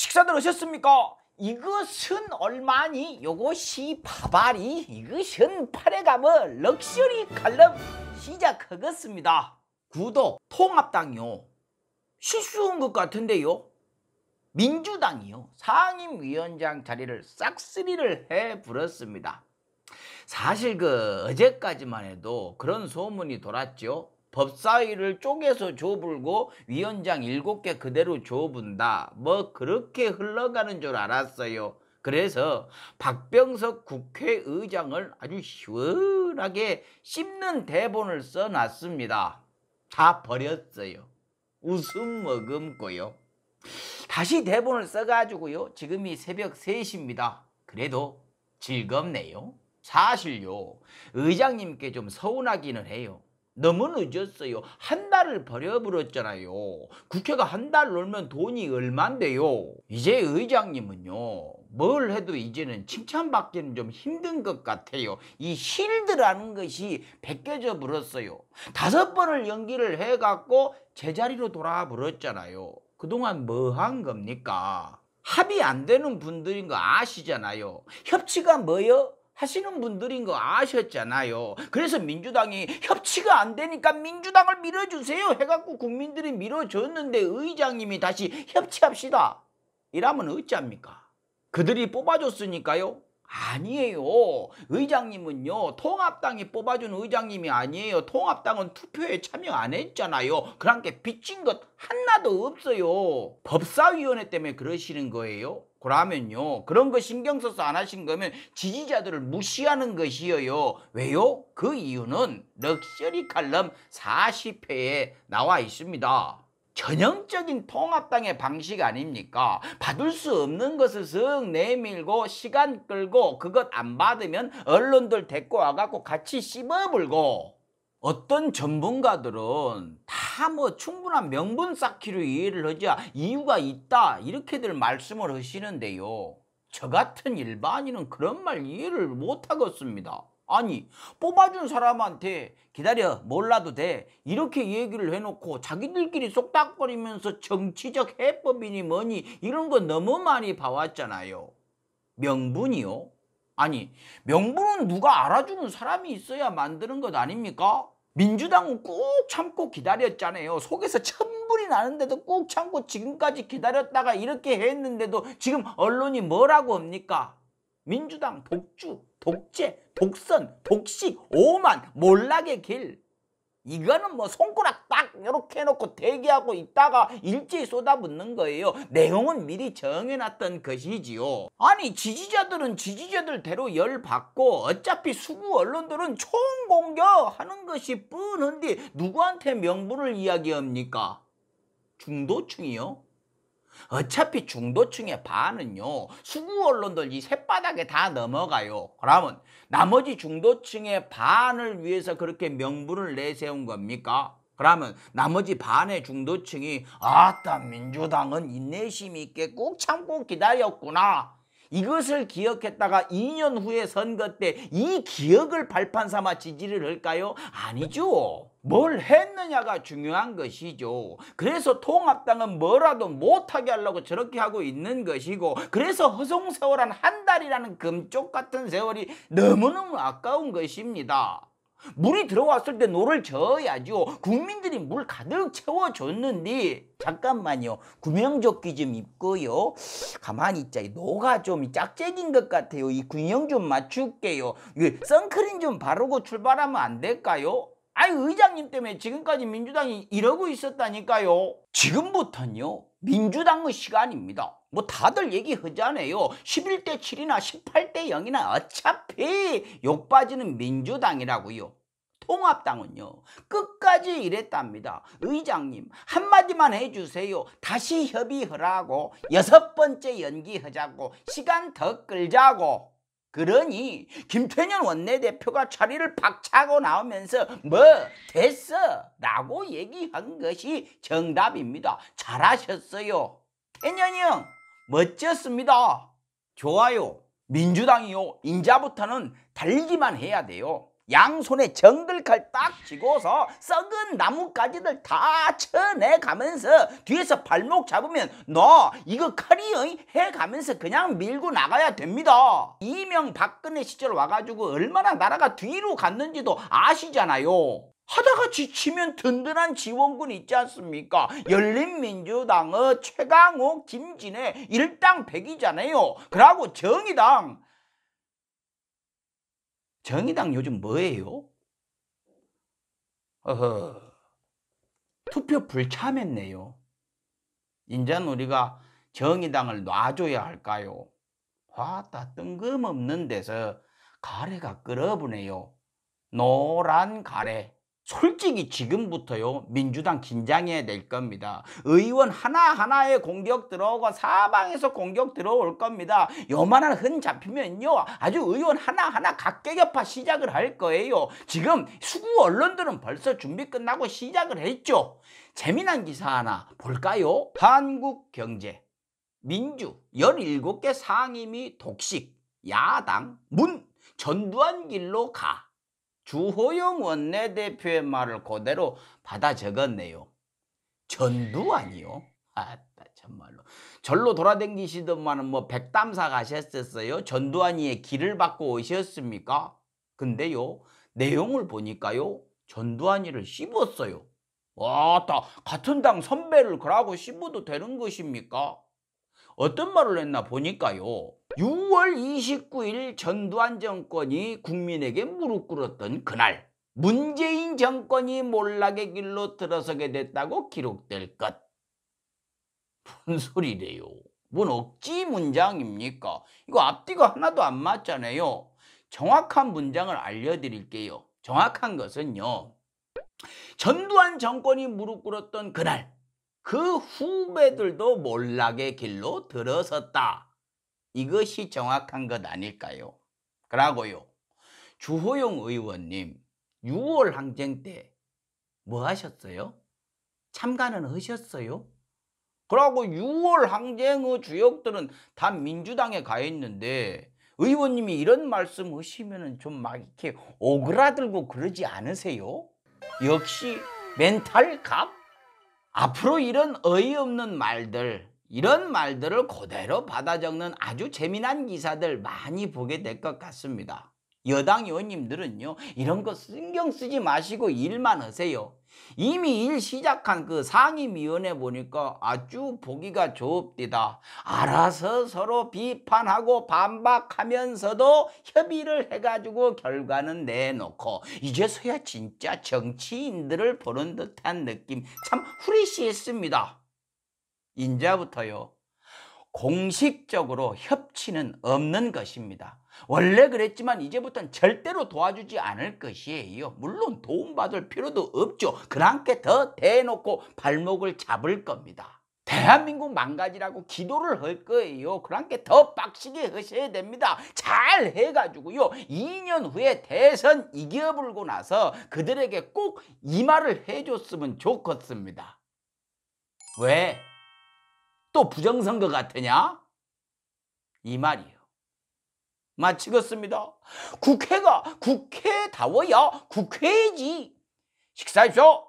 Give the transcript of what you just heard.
식사들 오셨습니까? 이것은 얼마니? 이것이 바바리 이것은 팔에 가면 럭셔리 칼럼 시작하겠습니다 구독 통합당이요 실수한 것 같은데요 민주당이요 상임위원장 자리를 싹쓸이를 해부렸습니다 사실 그 어제까지만 해도 그런 소문이 돌았죠 법사위를 쪼개서 줘불고 위원장 일곱 개 그대로 줘본다뭐 그렇게 흘러가는 줄 알았어요. 그래서 박병석 국회의장을 아주 시원하게 씹는 대본을 써놨습니다. 다 버렸어요. 웃음 머금고요. 다시 대본을 써가지고요. 지금이 새벽 3시입니다. 그래도 즐겁네요. 사실요. 의장님께 좀 서운하기는 해요. 너무 늦었어요. 한 달을 버려버렸잖아요. 국회가 한 달 놀면 돈이 얼만데요. 이제 의장님은요. 뭘 해도 이제는 칭찬받기는 좀 힘든 것 같아요. 이 실드라는 것이 벗겨져 버렸어요. 다섯 번을 연기를 해갖고 제자리로 돌아와 버렸잖아요. 그동안 뭐 한 겁니까? 합의 안 되는 분들인 거 아시잖아요. 협치가 뭐요? 하시는 분들인 거 아셨잖아요. 그래서 민주당이 협치가 안 되니까 민주당을 밀어주세요 해갖고 국민들이 밀어줬는데 의장님이 다시 협치합시다. 이라면 어찌합니까? 그들이 뽑아줬으니까요. 아니에요. 의장님은요. 통합당이 뽑아준 의장님이 아니에요. 통합당은 투표에 참여 안 했잖아요. 그러니까 빚진 것 하나도 없어요. 법사위원회 때문에 그러시는 거예요. 그러면요. 그런 거 신경 써서 안 하신 거면 지지자들을 무시하는 것이에요. 왜요? 그 이유는 럭셔리 칼럼 40회에 나와 있습니다. 전형적인 통합당의 방식 아닙니까? 받을 수 없는 것을 쓱 내밀고 시간 끌고 그것 안 받으면 언론들 데리고 와갖고 같이 씹어물고 어떤 전문가들은 다 뭐 충분한 명분 쌓기로 이해를 하자 이유가 있다 이렇게들 말씀을 하시는데요. 저 같은 일반인은 그런 말 이해를 못하겠습니다. 아니 뽑아준 사람한테 기다려 몰라도 돼 이렇게 얘기를 해놓고 자기들끼리 쏙닥거리면서 정치적 해법이니 뭐니 이런 거 너무 많이 봐왔잖아요. 명분이요? 아니 명분은 누가 알아주는 사람이 있어야 만드는 것 아닙니까? 민주당은 꾹 참고 기다렸잖아요. 속에서 천불이 나는데도 꾹 참고 지금까지 기다렸다가 이렇게 했는데도 지금 언론이 뭐라고 합니까? 민주당 독주, 독재, 독선, 독식, 오만, 몰락의 길. 이거는 뭐 손가락 딱 이렇게 해놓고 대기하고 있다가 일제히 쏟아붓는 거예요. 내용은 미리 정해놨던 것이지요. 아니 지지자들은 지지자들대로 열받고 어차피 수구 언론들은 총공격하는 것이 뻔한데 누구한테 명분을 이야기합니까? 중도층이요? 어차피 중도층의 반은요 수구 언론들 이 새바닥에 다 넘어가요. 그러면 나머지 중도층의 반을 위해서 그렇게 명분을 내세운 겁니까? 그러면 나머지 반의 중도층이 아따 민주당은 인내심 있게 꾹 참고 기다렸구나 이것을 기억했다가 2년 후에 선거 때 이 기억을 발판 삼아 지지를 할까요? 아니죠. 뭘 했느냐가 중요한 것이죠. 그래서 통합당은 뭐라도 못하게 하려고 저렇게 하고 있는 것이고 그래서 허송세월한 한 달이라는 금쪽 같은 세월이 너무너무 아까운 것입니다. 물이 들어왔을 때 노를 저어야죠. 국민들이 물 가득 채워줬는데 잠깐만요. 구명조끼 좀 입고요. 가만히 있자. 이 노가 좀 짝짝인 것 같아요. 이 균형 좀 맞출게요. 선크림 좀 바르고 출발하면 안 될까요? 아니 의장님 때문에 지금까지 민주당이 이러고 있었다니까요. 지금부터는요. 민주당의 시간입니다. 뭐 다들 얘기하잖아요. 11대 7이나 18대 0이나 어차피 욕 빠지는 민주당이라고요. 통합당은요. 끝까지 이랬답니다. 의장님 한마디만 해주세요. 다시 협의하라고 여섯 번째 연기하자고 시간 더 끌자고 그러니 김태년 원내대표가 자리를 박차고 나오면서 뭐 됐어 라고 얘기한 것이 정답입니다. 잘하셨어요. 태년이 형! 멋졌습니다. 좋아요. 민주당이요. 인자부터는 달기만 해야 돼요. 양손에 정글칼 딱 쥐고서 썩은 나뭇가지들 다 쳐내가면서 뒤에서 발목 잡으면 너 이거 커리어 해가면서 그냥 밀고 나가야 됩니다. 이명 박근혜 시절 와가지고 얼마나 나라가 뒤로 갔는지도 아시잖아요. 하다가 지치면 든든한 지원군 있지 않습니까? 열린민주당의 최강욱, 김진애 일당 백이잖아요. 그러고 정의당 정의당 요즘 뭐예요? 어허, 투표 불참했네요. 인제는 우리가 정의당을 놔줘야 할까요? 화다 뜬금없는 데서 가래가 끓어보네요. 노란 가래. 솔직히 지금부터요 민주당 긴장해야 될 겁니다. 의원 하나하나에 공격 들어오고 사방에서 공격 들어올 겁니다. 요만한 흔 잡히면요 아주 의원 하나하나 각계격파 시작을 할 거예요. 지금 수구 언론들은 벌써 준비 끝나고 시작을 했죠. 재미난 기사 하나 볼까요? 한국경제 민주 17개 상임위 독식 야당 문 전두환 길로 가 주호영 원내대표의 말을 그대로 받아 적었네요. 전두 아니요? 아따 말로 절로 돌아댕기시더만뭐 백담사 가셨었어요? 전두환이의 길을 받고 오셨습니까? 근데요 내용을 보니까요 전두환이를 씹었어요. 아따 같은 당 선배를 그러고 씹어도 되는 것입니까? 어떤 말을 했나 보니까요 6월 29일 전두환 정권이 국민에게 무릎 꿇었던 그날 문재인 정권이 몰락의 길로 들어서게 됐다고 기록될 것. 무슨 소리래요. 뭔 억지 문장입니까? 이거 앞뒤가 하나도 안 맞잖아요. 정확한 문장을 알려드릴게요. 정확한 것은요. 전두환 정권이 무릎 꿇었던 그날 그 후배들도 몰락의 길로 들어섰다. 이것이 정확한 것 아닐까요? 그러고요. 주호영 의원님 6월 항쟁 때 뭐 하셨어요? 참가는 하셨어요? 그러고 6월 항쟁의 주역들은 다 민주당에 가 있는데 의원님이 이런 말씀 하시면 좀 막 이렇게 오그라들고 그러지 않으세요? 역시 멘탈 갑? 앞으로 이런 어이없는 말들 이런 말들을 그대로 받아 적는 아주 재미난 기사들 많이 보게 될 것 같습니다. 여당 의원님들은요 이런 거 신경 쓰지 마시고 일만 하세요. 이미 일 시작한 그 상임위원회 보니까 아주 보기가 좋읍디다. 알아서 서로 비판하고 반박하면서도 협의를 해가지고 결과는 내놓고 이제서야 진짜 정치인들을 보는 듯한 느낌 참 후리시했습니다. 인자부터요. 공식적으로 협치는 없는 것입니다. 원래 그랬지만 이제부터는 절대로 도와주지 않을 것이에요. 물론 도움받을 필요도 없죠. 그랑께 더 대놓고 발목을 잡을 겁니다. 대한민국 망가지라고 기도를 할 거예요. 그랑께 더 빡시게 하셔야 됩니다. 잘 해가지고요. 2년 후에 대선 이겨불고 나서 그들에게 꼭 이 말을 해줬으면 좋겠습니다. 왜? 또 부정선거 같으냐? 이 말이요. 마치겠습니다. 국회가 국회다워야 국회이지. 식사하십시오.